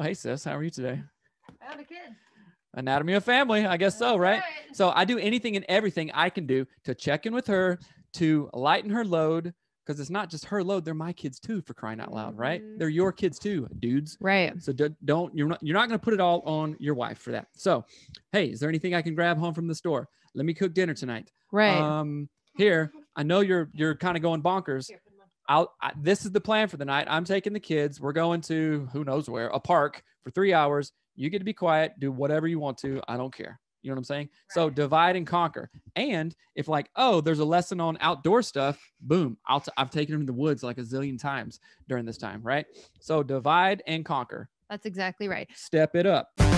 Oh, hey sis, how are you today? I have a kid. Anatomy of family, I guess That's so, right? right? So I do anything and everything I can do to check in with her, to lighten her load, because it's not just her load; they're my kids too, for crying out loud, right? Mm-hmm. They're your kids too, dudes. Right. So don't you're not you're not going to put it all on your wife for that. So, hey, is there anything I can grab home from the store? Let me cook dinner tonight. Right. Um, here, I know you're you're kind of going bonkers. Here I'll, I, this is the plan for the night. I'm taking the kids. We're going to who knows where, a park for three hours. You get to be quiet, do whatever you want to. I don't care. You know what I'm saying? Right. So divide and conquer. And if like, oh, there's a lesson on outdoor stuff, boom, I'll t- I've taken them to the woods like a zillion times during this time, right? So divide and conquer. That's exactly right. Step it up.